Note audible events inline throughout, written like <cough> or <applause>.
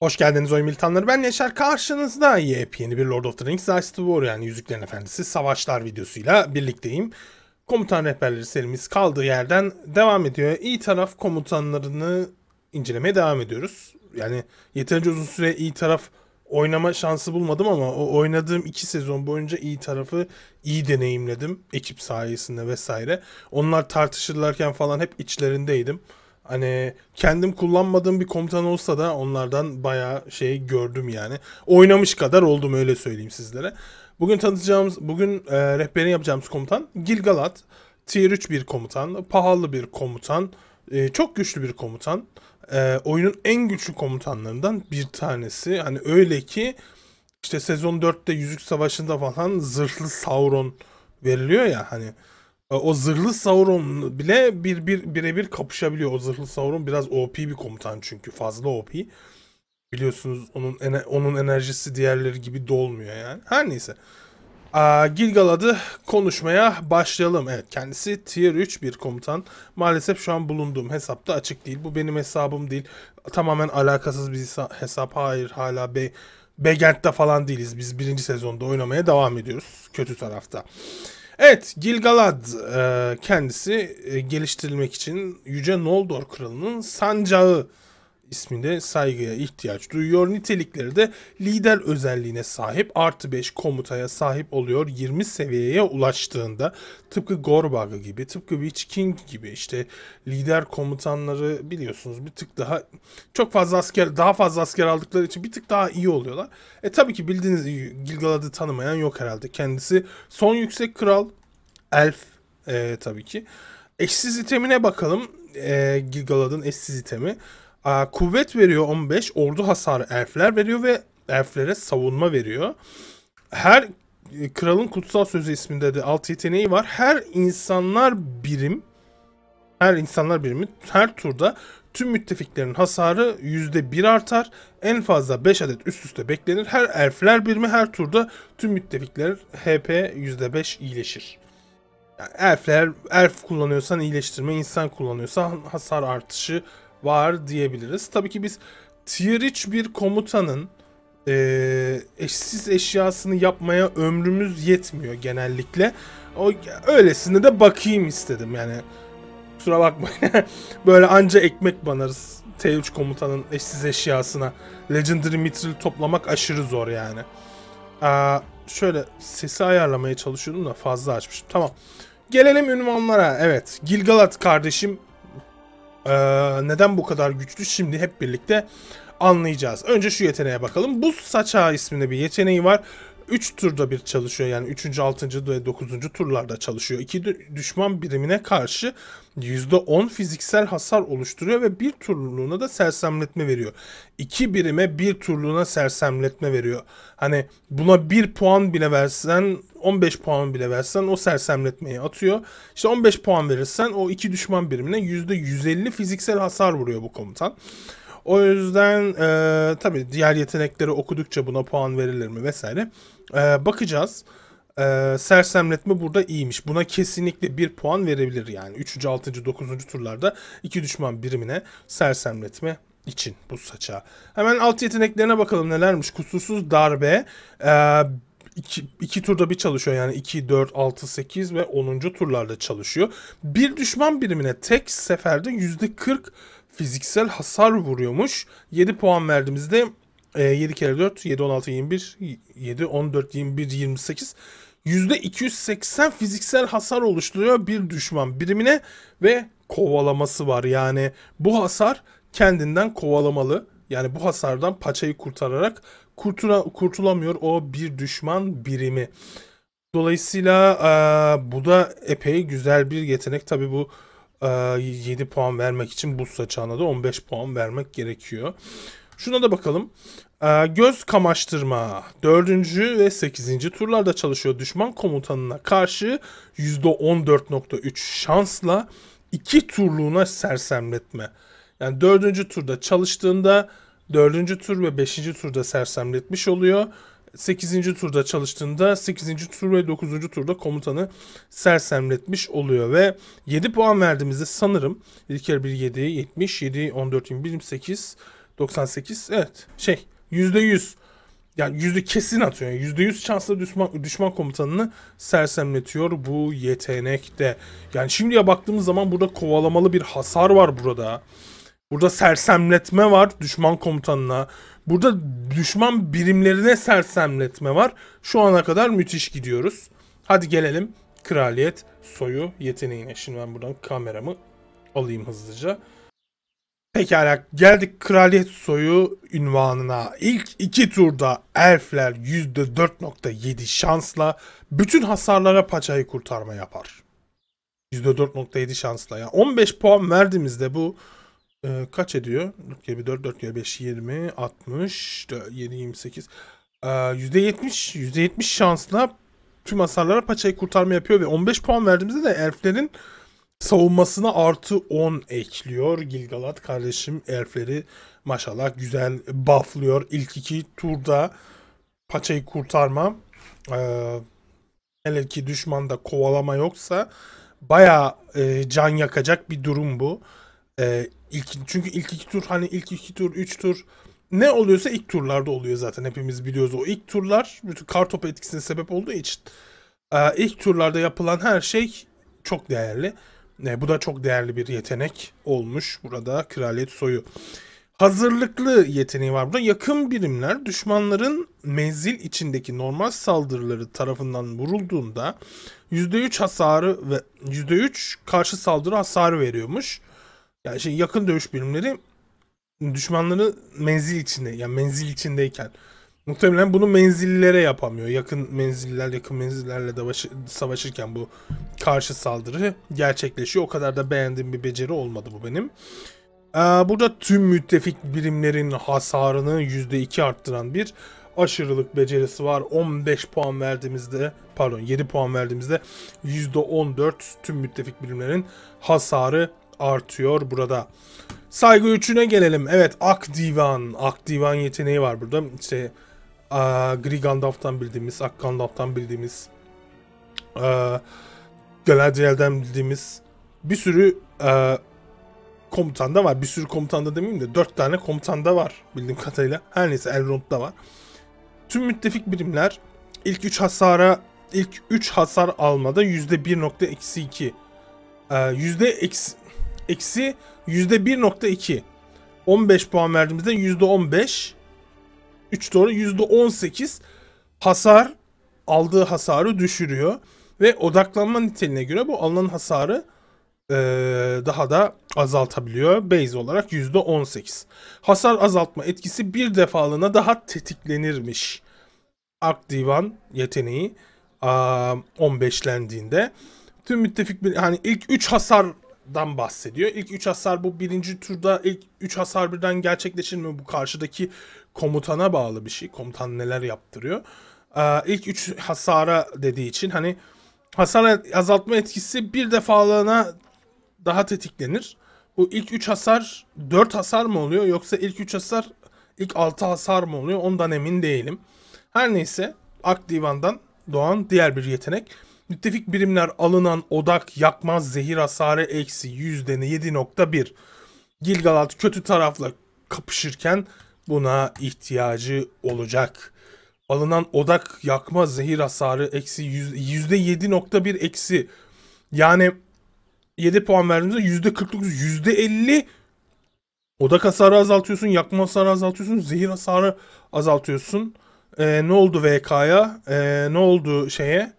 Hoş geldiniz oyun militanları. Ben Yaşar karşınızda yepyeni bir Lord of the Rings Ice to War yani Yüzüklerin Efendisi Savaşlar videosuyla birlikteyim. Komutan rehberleri serimiz kaldığı yerden devam ediyor. İyi taraf komutanlarını incelemeye devam ediyoruz. Yani yeterince uzun süre iyi taraf oynama şansı bulmadım ama o oynadığım iki sezon boyunca iyi tarafı iyi deneyimledim. Ekip sayesinde vesaire. Onlar tartışırlarken falan hep içlerindeydim. Hani kendim kullanmadığım bir komutan olsa da onlardan bayağı şey gördüm yani. Oynamış kadar oldum öyle söyleyeyim sizlere. Bugün tanıtacağımız, bugün e, rehberini yapacağımız komutan Gilgalat. Tier 3 bir komutan, pahalı bir komutan, e, çok güçlü bir komutan. E, oyunun en güçlü komutanlarından bir tanesi. Hani öyle ki işte sezon 4'te Yüzük Savaşı'nda falan zırhlı Sauron veriliyor ya hani e, o zırhlı Sauron bile bir bir birebir kapışabiliyor. O zırhlı Sauron biraz OP bir komutan çünkü fazla OP. Biliyorsunuz onun ene, onun enerjisi diğerleri gibi dolmuyor yani. Her neyse. Gilgaladı konuşmaya başlayalım. Evet kendisi tier 3 bir komutan. Maalesef şu an bulunduğum hesapta açık değil. Bu benim hesabım değil. Tamamen alakasız bir hesap. Hayır hala be Begent'te falan değiliz. Biz birinci sezonda oynamaya devam ediyoruz. Kötü tarafta. Evet Gilgalad e, kendisi e, geliştirilmek için Yüce Noldor Kralı'nın sancağı isminde saygıya ihtiyaç duyuyor. Nitelikleri de lider özelliğine sahip artı 5 komutaya sahip oluyor 20 seviyeye ulaştığında. Tıpkı Gorbaga gibi, tıpkı Witch King gibi işte lider komutanları biliyorsunuz bir tık daha çok fazla asker, daha fazla asker aldıkları için bir tık daha iyi oluyorlar. E tabii ki bildiğiniz Gilgalad'ı tanımayan yok herhalde. Kendisi son yüksek kral, elf e, tabii ki. Eşsiz itemine bakalım. E, Gilgalad'ın eşsiz itemi kuvvet veriyor 15, ordu hasarı elfler veriyor ve elflere savunma veriyor. Her e, kralın kutsal sözü isminde de alt yeteneği var. Her insanlar birim her insanlar birimi her turda tüm müttefiklerin hasarı %1 artar. En fazla 5 adet üst üste beklenir. Her elfler birimi her turda tüm müttefiklerin HP %5 iyileşir. Yani elfler, elf kullanıyorsan iyileştirme, insan kullanıyorsan hasar artışı var diyebiliriz. Tabii ki biz tier 3 bir komutanın e, eşsiz eşyasını yapmaya ömrümüz yetmiyor genellikle. O öylesine de bakayım istedim yani. Kusura bakmayın. <laughs> Böyle anca ekmek banarız T3 komutanın eşsiz eşyasına. Legendary Mithril toplamak aşırı zor yani. Aa, şöyle sesi ayarlamaya çalışıyordum da fazla açmışım. Tamam. Gelelim ünvanlara. Evet. Gilgalat kardeşim ee, neden bu kadar güçlü şimdi hep birlikte anlayacağız. Önce şu yeteneğe bakalım. Buz saçağı isminde bir yeteneği var. 3 turda bir çalışıyor yani 3. 6. ve 9. turlarda çalışıyor. 2 düşman birimine karşı %10 fiziksel hasar oluşturuyor ve bir turluğuna da sersemletme veriyor. 2 birime bir turluğuna sersemletme veriyor. Hani buna 1 puan bile versen 15 puan bile versen o sersemletmeyi atıyor. İşte 15 puan verirsen o 2 düşman birimine %150 fiziksel hasar vuruyor bu komutan. O yüzden e, tabii diğer yetenekleri okudukça buna puan verilir mi vesaire ee, bakacağız. Ee, sersemletme burada iyiymiş. Buna kesinlikle bir puan verebilir yani. 3. 6. 9. turlarda iki düşman birimine sersemletme için bu saça. Hemen alt yeteneklerine bakalım nelermiş. Kusursuz darbe. Ee, iki, iki turda bir çalışıyor yani 2, 4, 6, 8 ve 10. turlarda çalışıyor. Bir düşman birimine tek seferde %40 fiziksel hasar vuruyormuş. 7 puan verdiğimizde e, 7 kere 4, 7, 16, 21, 7, 14, 21, 28. %280 fiziksel hasar oluşturuyor bir düşman birimine ve kovalaması var. Yani bu hasar kendinden kovalamalı. Yani bu hasardan paçayı kurtararak kurtula, kurtulamıyor o bir düşman birimi. Dolayısıyla e, bu da epey güzel bir yetenek. Tabi bu e, 7 puan vermek için bu saçağına da 15 puan vermek gerekiyor. Şuna da bakalım. Ee, göz kamaştırma. Dördüncü ve sekizinci turlarda çalışıyor düşman komutanına karşı %14.3 şansla iki turluğuna sersemletme. Yani dördüncü turda çalıştığında dördüncü tur ve beşinci turda sersemletmiş oluyor. Sekizinci turda çalıştığında sekizinci tur ve dokuzuncu turda komutanı sersemletmiş oluyor ve 7 puan verdiğimizde sanırım 1 kere 1 7 70 7 14 21 28 98 evet şey Yüzde yüz, yani yüzde kesin atıyor. Yüzde yüz şanslı düşman, düşman komutanını sersemletiyor bu yetenekte. Yani şimdiye baktığımız zaman burada kovalamalı bir hasar var burada. Burada sersemletme var düşman komutanına. Burada düşman birimlerine sersemletme var. Şu ana kadar müthiş gidiyoruz. Hadi gelelim kraliyet soyu yeteneğine. Şimdi ben buradan kameramı alayım hızlıca. Pekala geldik kraliyet soyu ünvanına. İlk iki turda elfler %4.7 şansla bütün hasarlara paçayı kurtarma yapar. %4.7 şansla. Yani 15 puan verdiğimizde bu e, kaç ediyor? 4 kere 4, 4 5, 20, 60, 4, 7, 28. E, %70, %70 şansla tüm hasarlara paçayı kurtarma yapıyor ve 15 puan verdiğimizde de elflerin Savunmasına artı 10 ekliyor. Gilgalat kardeşim elfleri maşallah güzel bufflıyor. ilk iki turda paçayı kurtarma. Ee, hele ki düşmanda kovalama yoksa baya e, can yakacak bir durum bu. E, ilk, çünkü ilk iki tur hani ilk iki tur, üç tur ne oluyorsa ilk turlarda oluyor zaten hepimiz biliyoruz. O ilk turlar bütün kartopu etkisine sebep olduğu için e, ilk turlarda yapılan her şey çok değerli. E, bu da çok değerli bir yetenek olmuş burada kraliyet soyu. Hazırlıklı yeteneği var burada. Yakın birimler düşmanların menzil içindeki normal saldırıları tarafından vurulduğunda %3 hasarı ve %3 karşı saldırı hasarı veriyormuş. Yani şey yakın dövüş birimleri düşmanları menzil içinde yani menzil içindeyken Muhtemelen bunu menzillere yapamıyor. Yakın menziller, yakın menzillerle de başı, savaşırken bu karşı saldırı gerçekleşiyor. O kadar da beğendiğim bir beceri olmadı bu benim. Ee, burada tüm müttefik birimlerin hasarını %2 arttıran bir aşırılık becerisi var. 15 puan verdiğimizde pardon 7 puan verdiğimizde %14 tüm müttefik birimlerin hasarı artıyor burada. Saygı 3'üne gelelim. Evet Ak Divan. Ak Divan yeteneği var burada. İşte Aa, Gri Gandalf'tan bildiğimiz, Ak Gandalf'tan bildiğimiz, aa, Galadriel'den bildiğimiz bir sürü komutanda var. Bir sürü komutanda demeyeyim de dört tane komutanda var bildiğim kadarıyla. Her neyse Elrond'da var. Tüm müttefik birimler ilk 3 hasara ilk 3 hasar almada %1.2 yüzde eksi, eksi %1.2 15 puan verdiğimizde %15 3 doğru %18 hasar aldığı hasarı düşürüyor. Ve odaklanma niteliğine göre bu alınan hasarı e, daha da azaltabiliyor. Base olarak %18. Hasar azaltma etkisi bir defalığına daha tetiklenirmiş. Ak divan yeteneği 15'lendiğinde tüm müttefik bir hani ilk 3 hasardan bahsediyor. İlk 3 hasar bu birinci turda ilk 3 hasar birden gerçekleşir mi bu karşıdaki komutana bağlı bir şey. Komutan neler yaptırıyor. Ee, ilk 3 hasara dediği için hani hasar azaltma etkisi bir defalığına daha tetiklenir. Bu ilk 3 hasar 4 hasar mı oluyor yoksa ilk 3 hasar ilk 6 hasar mı oluyor ondan emin değilim. Her neyse Ak Divan'dan doğan diğer bir yetenek. Müttefik birimler alınan odak yakmaz zehir hasarı eksi yüzdeni 7.1. Gilgalat kötü tarafla kapışırken buna ihtiyacı olacak. Alınan odak yakma zehir hasarı eksi yüzde yedi nokta bir eksi. Yani 7 puan verdiğimizde yüzde elli odak hasarı azaltıyorsun, yakma hasarı azaltıyorsun, zehir hasarı azaltıyorsun. Ee, ne oldu VK'ya? Ee, ne oldu şeye?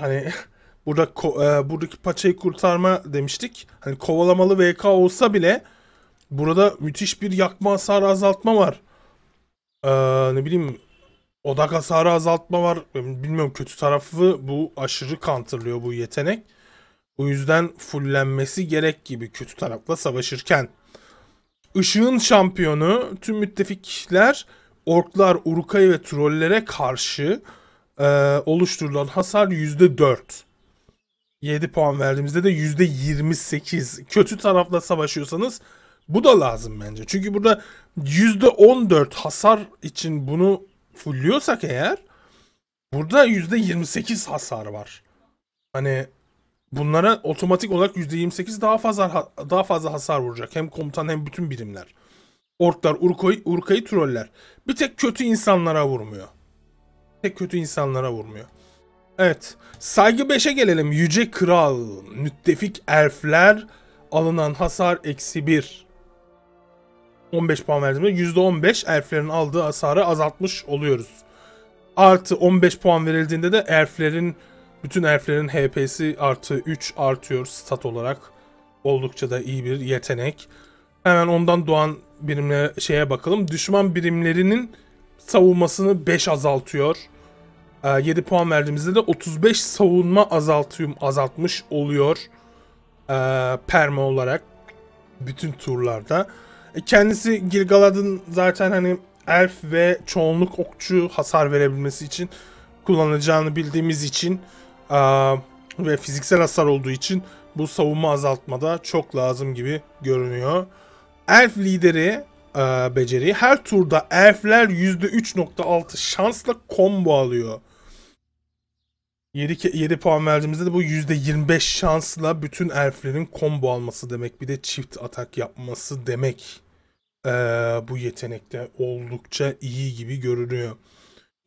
Hani <laughs> burada e, buradaki paçayı kurtarma demiştik. Hani kovalamalı VK olsa bile Burada müthiş bir yakma hasarı azaltma var. Ee, ne bileyim odak hasarı azaltma var. Bilmiyorum kötü tarafı bu aşırı counterlıyor bu yetenek. O yüzden fullenmesi gerek gibi kötü tarafla savaşırken. Işığın şampiyonu tüm müttefikler orklar, urukayı ve trollere karşı e, oluşturulan hasar %4. 7 puan verdiğimizde de %28. Kötü tarafla savaşıyorsanız bu da lazım bence. Çünkü burada %14 hasar için bunu fulluyorsak eğer burada %28 hasar var. Hani bunlara otomatik olarak %28 daha fazla daha fazla hasar vuracak. Hem komutan hem bütün birimler. Orklar Urka'yı Urka'yı troller. Bir tek kötü insanlara vurmuyor. Bir tek kötü insanlara vurmuyor. Evet. Saygı 5'e gelelim. Yüce Kral, müttefik elfler alınan hasar eksi 1. 15 puan verdiğimde %15 elflerin aldığı hasarı azaltmış oluyoruz. Artı 15 puan verildiğinde de elflerin bütün elflerin HP'si artı 3 artıyor stat olarak. Oldukça da iyi bir yetenek. Hemen ondan doğan birimle şeye bakalım. Düşman birimlerinin savunmasını 5 azaltıyor. 7 ee, puan verdiğimizde de 35 savunma azaltım azaltmış oluyor. Ee, perma olarak bütün turlarda. E, kendisi Gilgalad'ın zaten hani elf ve çoğunluk okçu hasar verebilmesi için kullanacağını bildiğimiz için e, ve fiziksel hasar olduğu için bu savunma azaltmada çok lazım gibi görünüyor. Elf lideri e, beceri her turda elfler %3.6 şansla combo alıyor. 7, 7 puan verdiğimizde de bu %25 şansla bütün elflerin combo alması demek. Bir de çift atak yapması demek e, bu yetenekte oldukça iyi gibi görünüyor.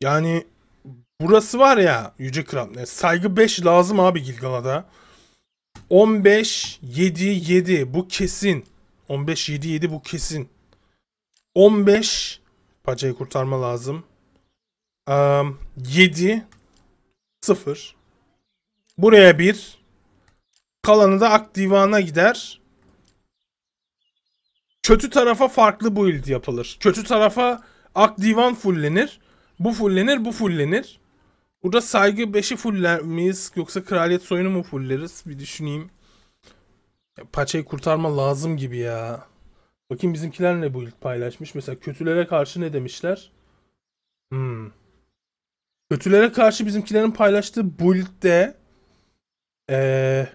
Yani burası var ya Yüce Kral. E, saygı 5 lazım abi Gilgala'da. 15 7 7 bu kesin. 15 7 7 bu kesin. 15 Pacayı kurtarma lazım. Um, 7 0 Buraya 1 Kalanı da Akdivan'a gider. Kötü tarafa farklı build yapılır. Kötü tarafa ak divan fullenir. Bu fullenir, bu fullenir. Burada saygı 5'i fuller miyiz yoksa kraliyet soyunu mu fulleriz? Bir düşüneyim. Paçayı kurtarma lazım gibi ya. Bakayım bizimkiler ne build paylaşmış. Mesela kötülere karşı ne demişler? Hmm. Kötülere karşı bizimkilerin paylaştığı build'de ee,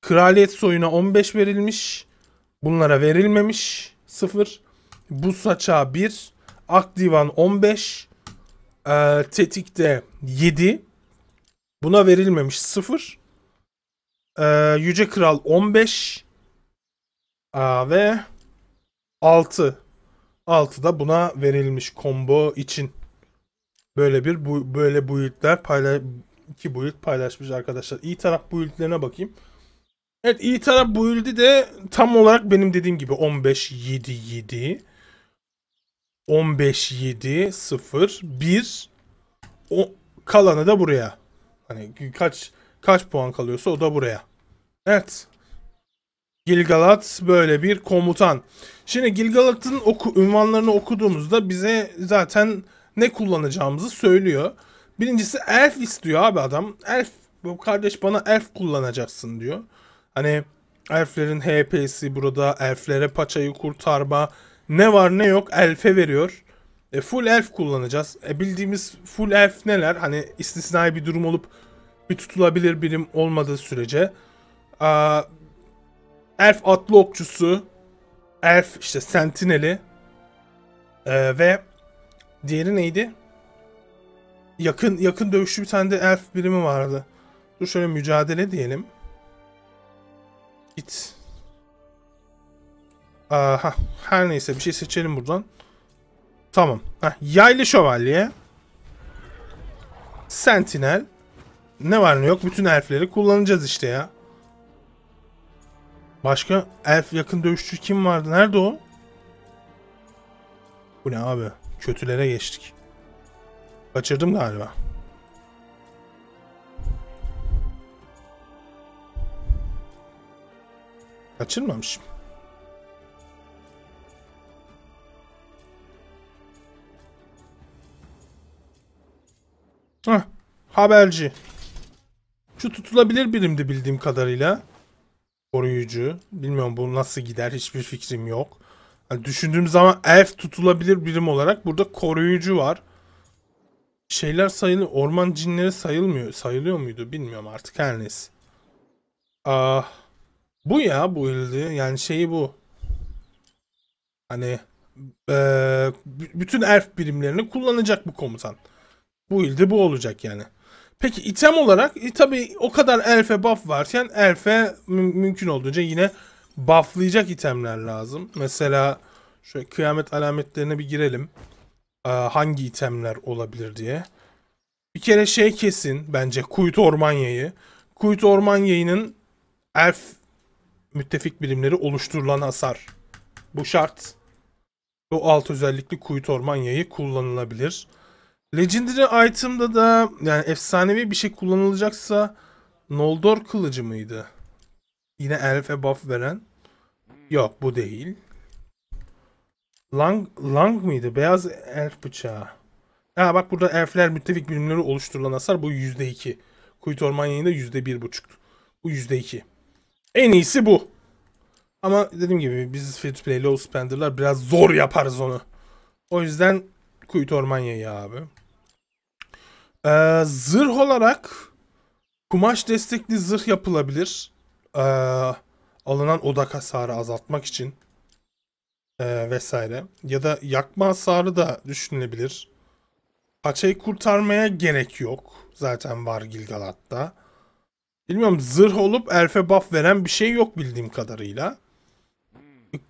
kraliyet soyuna 15 verilmiş. Bunlara verilmemiş. 0. Bu saça 1. Akdivan 15. Ee, tetikte 7. Buna verilmemiş 0. Ee, Yüce Kral 15. Aa, ve 6. 6 da buna verilmiş combo için. Böyle bir bu, böyle build'ler payla iki build paylaşmış arkadaşlar. İyi taraf build'lerine bakayım. Evet iyi taraf build'i de tam olarak benim dediğim gibi 15 7 7 15 7 0 1 o kalanı da buraya. Hani kaç kaç puan kalıyorsa o da buraya. Evet. Gilgalat böyle bir komutan. Şimdi Gilgalat'ın oku, ünvanlarını okuduğumuzda bize zaten ne kullanacağımızı söylüyor. Birincisi elf istiyor abi adam. Elf kardeş bana elf kullanacaksın diyor. Hani elflerin HP'si burada elflere paçayı kurtarma ne var ne yok elfe veriyor. E, full elf kullanacağız. E, bildiğimiz full elf neler? Hani istisnai bir durum olup bir tutulabilir birim olmadığı sürece. Aa, elf atlı okçusu, elf işte sentineli e, ve diğeri neydi? Yakın yakın dövüşlü bir tane de elf birimi vardı. Dur şöyle mücadele diyelim. Git. Aha. Her neyse bir şey seçelim buradan. Tamam. Heh, yaylı şövalye. Sentinel. Ne var ne yok bütün elfleri kullanacağız işte ya. Başka elf yakın dövüşçü kim vardı? Nerede o? Bu ne abi? Kötülere geçtik. Kaçırdım galiba. Kaçırmamışım. Hah. Haberci. Şu tutulabilir birimdi bildiğim kadarıyla. Koruyucu. Bilmiyorum bu nasıl gider hiçbir fikrim yok. Yani düşündüğüm zaman elf tutulabilir birim olarak burada koruyucu var. Şeyler sayılı orman cinleri sayılmıyor. Sayılıyor muydu bilmiyorum artık her neyse. Ah. Bu ya bu ildi. Yani şeyi bu. Hani e, bütün elf birimlerini kullanacak bu komutan. Bu ildi bu olacak yani. Peki item olarak e, tabi o kadar elfe buff varken elfe mü mümkün olduğunca yine bufflayacak itemler lazım. Mesela şöyle kıyamet alametlerine bir girelim. Ee, hangi itemler olabilir diye. Bir kere şey kesin bence Kuyut Ormanya'yı. Kuyut Ormanya'nın elf müttefik birimleri oluşturulan hasar. Bu şart. Bu alt özellikli kuyut orman yayı kullanılabilir. Legendary item'da da yani efsanevi bir şey kullanılacaksa Noldor kılıcı mıydı? Yine elfe buff veren. Yok bu değil. Lang, lang mıydı? Beyaz elf bıçağı. Ha bak burada elfler müttefik birimleri oluşturulan hasar bu %2. Kuyut orman yayında %1.5'tu. Bu %2. En iyisi bu. Ama dediğim gibi biz free to play low spender'lar biraz zor yaparız onu. O yüzden kuytu Kuyut Ormanya'yı abi. Ee, zırh olarak kumaş destekli zırh yapılabilir. Ee, alınan odak hasarı azaltmak için. Ee, vesaire. Ya da yakma hasarı da düşünülebilir. Paçayı kurtarmaya gerek yok. Zaten var Gilgalat'ta. Bilmiyorum zırh olup elfe buff veren bir şey yok bildiğim kadarıyla.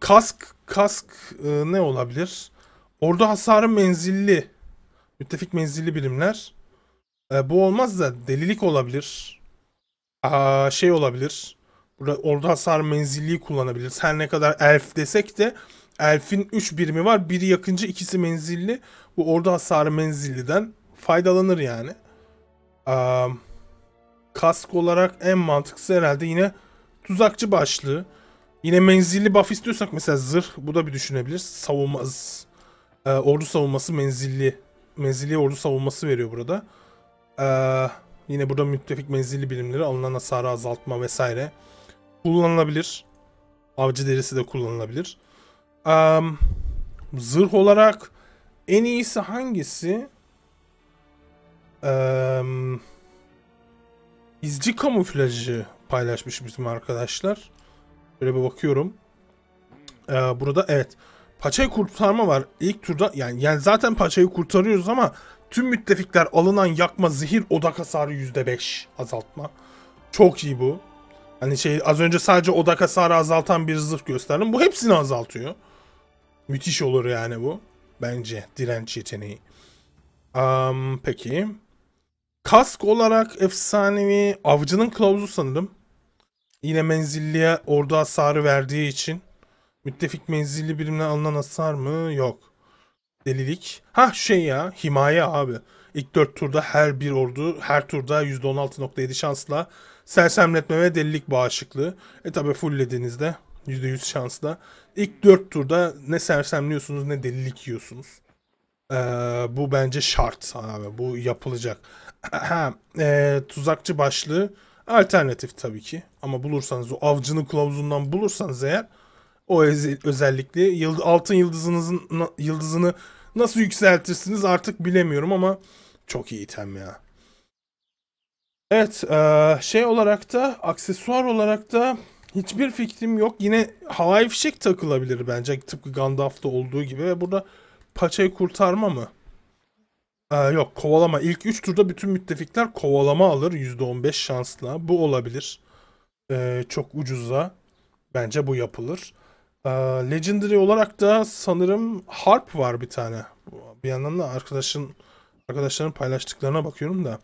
Kask, kask e, ne olabilir? Ordu hasarı menzilli. Müttefik menzilli birimler. E, bu olmaz da delilik olabilir. Aa, şey olabilir. Burada ordu hasarı menzilliyi kullanabiliriz. Her ne kadar elf desek de elfin 3 birimi var. Biri yakıncı, ikisi menzilli. Bu ordu hasarı menzilliden faydalanır yani. Eee kask olarak en mantıklısı herhalde yine tuzakçı başlığı. Yine menzilli buff istiyorsak mesela zırh bu da bir düşünebilir Savunmaz. Ee, ordu savunması menzilli. Menzilli ordu savunması veriyor burada. Ee, yine burada müttefik menzilli bilimleri alınan hasarı azaltma vesaire. Kullanılabilir. Avcı derisi de kullanılabilir. Ee, zırh olarak en iyisi hangisi? Eee izci kamuflajı paylaşmış bizim arkadaşlar. Böyle bir bakıyorum. Ee, burada evet. Paçayı kurtarma var. İlk turda yani, yani zaten paçayı kurtarıyoruz ama tüm müttefikler alınan yakma zehir odak hasarı %5 azaltma. Çok iyi bu. Hani şey az önce sadece odak hasarı azaltan bir zırh gösterdim. Bu hepsini azaltıyor. Müthiş olur yani bu. Bence direnç yeteneği. Um, peki. Kask olarak efsanevi avcının kılavuzu sanırım. Yine menzilliye ordu hasarı verdiği için. Müttefik menzilli birimden alınan hasar mı? Yok. Delilik. Ha şey ya himaye abi. İlk 4 turda her bir ordu her turda %16.7 şansla sersemletme ve delilik bağışıklığı. E tabi fullediğinizde %100 şansla. İlk 4 turda ne sersemliyorsunuz ne delilik yiyorsunuz. Ee, bu bence şart abi. Bu yapılacak e, tuzakçı başlığı alternatif tabii ki. Ama bulursanız o avcının kılavuzundan bulursanız eğer o özellikle yıld altın yıldızınızın yıldızını nasıl yükseltirsiniz artık bilemiyorum ama çok iyi item ya. Evet e, şey olarak da aksesuar olarak da hiçbir fikrim yok. Yine havai fişek takılabilir bence tıpkı Gandalf'ta olduğu gibi ve burada paçayı kurtarma mı? Ee, yok kovalama. İlk 3 turda bütün müttefikler kovalama alır %15 şansla. Bu olabilir. Ee, çok ucuza. Bence bu yapılır. Ee, Legendary olarak da sanırım Harp var bir tane. Bir yandan da arkadaşın arkadaşların paylaştıklarına bakıyorum da.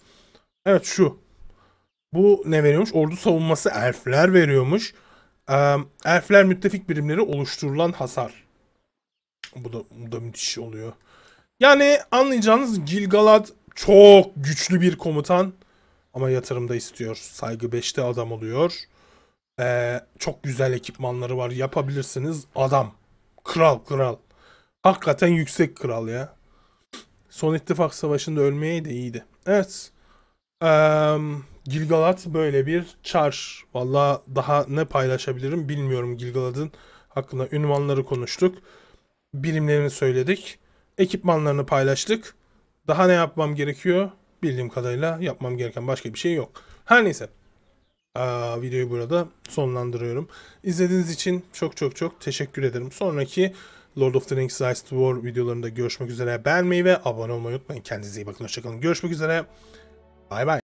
Evet şu. Bu ne veriyormuş? Ordu savunması elfler veriyormuş. Ee, elfler müttefik birimleri oluşturulan hasar. Bu da, bu da müthiş oluyor. Yani anlayacağınız Gilgalad çok güçlü bir komutan ama yatırımda istiyor. Saygı 5'te adam oluyor. Ee, çok güzel ekipmanları var. Yapabilirsiniz. Adam. Kral kral. Hakikaten yüksek kral ya. Son ittifak savaşında ölmeye de iyiydi. Evet. Ee, Gilgalat böyle bir çar. Valla daha ne paylaşabilirim bilmiyorum Gilgalad'ın hakkında. Ünvanları konuştuk. Birimlerini söyledik. Ekipmanlarını paylaştık. Daha ne yapmam gerekiyor? Bildiğim kadarıyla yapmam gereken başka bir şey yok. Her neyse. Aa, videoyu burada sonlandırıyorum. İzlediğiniz için çok çok çok teşekkür ederim. Sonraki Lord of the Rings Ice to War videolarında görüşmek üzere. Beğenmeyi ve abone olmayı unutmayın. Kendinize iyi bakın. Hoşçakalın. Görüşmek üzere. Bay bay.